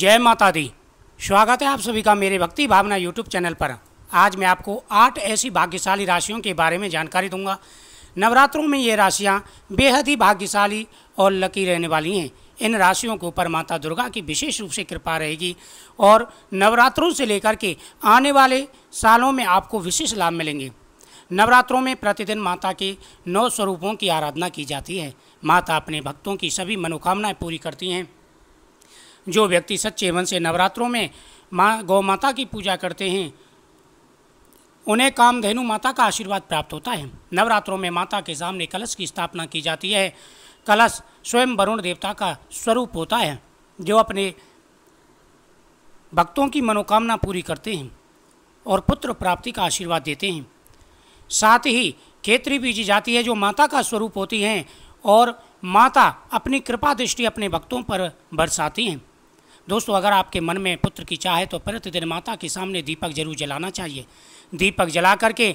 जय माता दी स्वागत है आप सभी का मेरे भक्ति भावना यूट्यूब चैनल पर आज मैं आपको आठ ऐसी भाग्यशाली राशियों के बारे में जानकारी दूंगा नवरात्रों में ये राशियाँ बेहद ही भाग्यशाली और लकी रहने वाली हैं इन राशियों के ऊपर माता दुर्गा की विशेष रूप से कृपा रहेगी और नवरात्रों से लेकर के आने वाले सालों में आपको विशेष लाभ मिलेंगे नवरात्रों में प्रतिदिन माता के नौ स्वरूपों की आराधना की जाती है माता अपने भक्तों की सभी मनोकामनाएं पूरी करती हैं जो व्यक्ति सच्चे मन से नवरात्रों में माँ गौ माता की पूजा करते हैं उन्हें कामधेनु माता का आशीर्वाद प्राप्त होता है नवरात्रों में माता के सामने कलश की स्थापना की जाती है कलश स्वयं वरुण देवता का स्वरूप होता है जो अपने भक्तों की मनोकामना पूरी करते हैं और पुत्र प्राप्ति का आशीर्वाद देते हैं साथ ही खेतरी बीजी जाती है जो माता का स्वरूप होती हैं और माता अपनी कृपा दृष्टि अपने भक्तों पर बरसाती हैं दोस्तों अगर आपके मन में पुत्र की चाह है तो प्रतिदिन माता के सामने दीपक जरूर जलाना चाहिए दीपक जला करके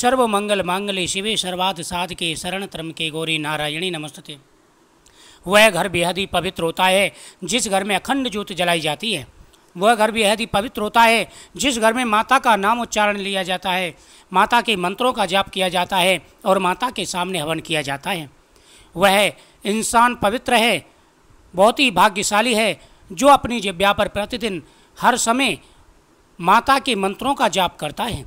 सर्व मंगल मांगल्य शिवे सर्वाध साध के शरण त्रम के गौरी नारायणी नमस्ते वह घर बेहद ही पवित्र होता है जिस घर में अखंड ज्योत जलाई जाती है वह घर बेहद ही पवित्र होता है जिस घर में माता का नाम उच्चारण लिया जाता है माता के मंत्रों का जाप किया जाता है और माता के सामने हवन किया जाता है वह इंसान पवित्र है बहुत ही भाग्यशाली है जो अपनी जिब्या पर प्रतिदिन हर समय माता के मंत्रों का जाप करता है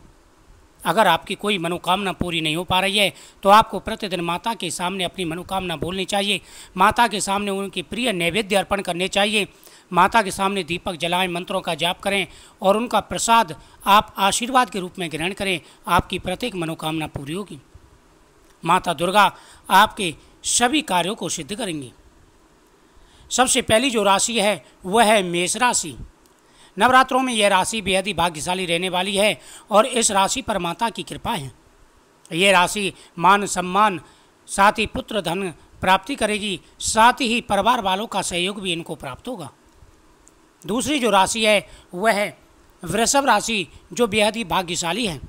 अगर आपकी कोई मनोकामना पूरी नहीं हो पा रही है तो आपको प्रतिदिन माता के सामने अपनी मनोकामना बोलनी चाहिए माता के सामने उनके प्रिय नैवेद्य अर्पण करने चाहिए माता के सामने दीपक जलाएं मंत्रों का जाप करें और उनका प्रसाद आप आशीर्वाद के रूप में ग्रहण करें आपकी प्रत्येक मनोकामना पूरी होगी माता दुर्गा आपके सभी कार्यों को सिद्ध करेंगी सबसे पहली जो राशि है वह है मेष राशि नवरात्रों में यह राशि बेहद ही भाग्यशाली रहने वाली है और इस राशि पर माता की कृपा है ये राशि मान सम्मान साथ ही पुत्र धन प्राप्ति करेगी साथ ही परिवार वालों का सहयोग भी इनको प्राप्त होगा दूसरी जो राशि है वह है वृषभ राशि जो बेहद ही भाग्यशाली है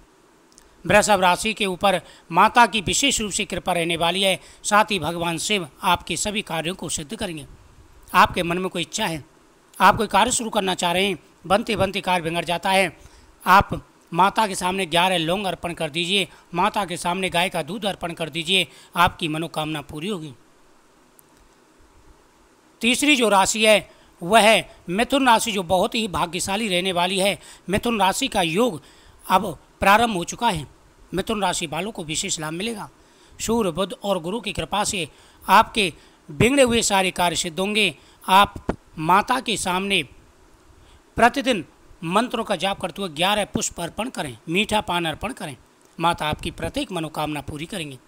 वृषभ राशि के ऊपर माता की विशेष रूप से कृपा रहने वाली है साथ ही भगवान शिव आपके सभी कार्यों को सिद्ध करेंगे आपके मन में कोई इच्छा है आप कोई कार्य शुरू करना चाह रहे हैं बनते बनते कार्य बिगड़ जाता है आप माता के सामने ग्यारह लौंग अर्पण कर दीजिए माता के सामने गाय का दूध अर्पण कर दीजिए आपकी मनोकामना पूरी होगी तीसरी जो राशि है वह है मिथुन राशि जो बहुत ही भाग्यशाली रहने वाली है मिथुन राशि का योग अब प्रारंभ हो चुका है मिथुन राशि वालों को विशेष लाभ मिलेगा सूर्य बुद्ध और गुरु की कृपा से आपके बिगड़े हुए सारे कार्य सिद्ध होंगे आप माता के सामने प्रतिदिन मंत्रों का जाप करते हुए ग्यारह पुष्प अर्पण करें मीठा पान अर्पण करें माता आपकी प्रत्येक मनोकामना पूरी करेंगी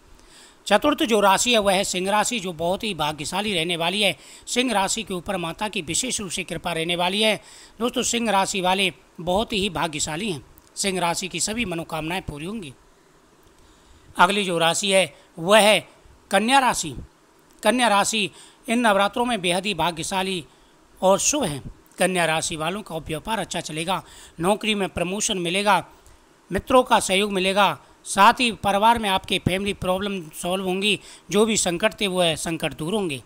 चतुर्थ जो राशि है वह है सिंह राशि जो बहुत ही भाग्यशाली रहने वाली है सिंह राशि के ऊपर माता की विशेष रूप से कृपा रहने वाली है दोस्तों सिंह राशि वाले बहुत ही भाग्यशाली हैं सिंह राशि की सभी मनोकामनाएं पूरी होंगी अगली जो राशि है वह है कन्या राशि कन्या राशि इन नवरात्रों में बेहद ही भाग्यशाली और शुभ है कन्या राशि वालों का व्यापार अच्छा चलेगा नौकरी में प्रमोशन मिलेगा मित्रों का सहयोग मिलेगा साथ ही परिवार में आपके फैमिली प्रॉब्लम सॉल्व होंगी जो भी संकट थे वो है संकट दूर होंगे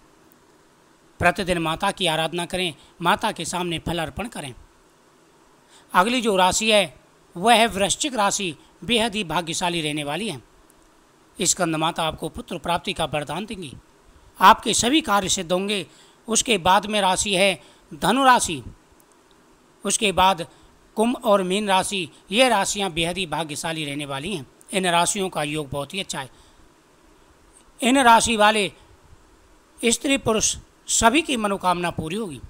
प्रतिदिन माता की आराधना करें माता के सामने फल अर्पण करें अगली जो राशि है वह है वृश्चिक राशि बेहद ही भाग्यशाली रहने वाली है स्कंद माता आपको पुत्र प्राप्ति का वरदान देंगी आपके सभी कार्य सिद्ध होंगे उसके बाद में राशि है धनु राशि उसके बाद कुंभ और मीन राशि ये राशियाँ बेहद ही भाग्यशाली रहने वाली हैं इन राशियों का योग बहुत ही अच्छा है इन राशि वाले स्त्री पुरुष सभी की मनोकामना पूरी होगी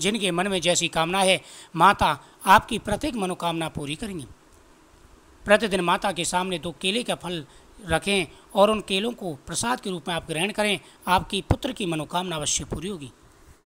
जिनके मन में जैसी कामना है माता आपकी प्रत्येक मनोकामना पूरी करेंगी प्रतिदिन माता के सामने दो केले का फल रखें और उन केलों को प्रसाद के रूप में आप ग्रहण करें आपकी पुत्र की मनोकामना अवश्य पूरी होगी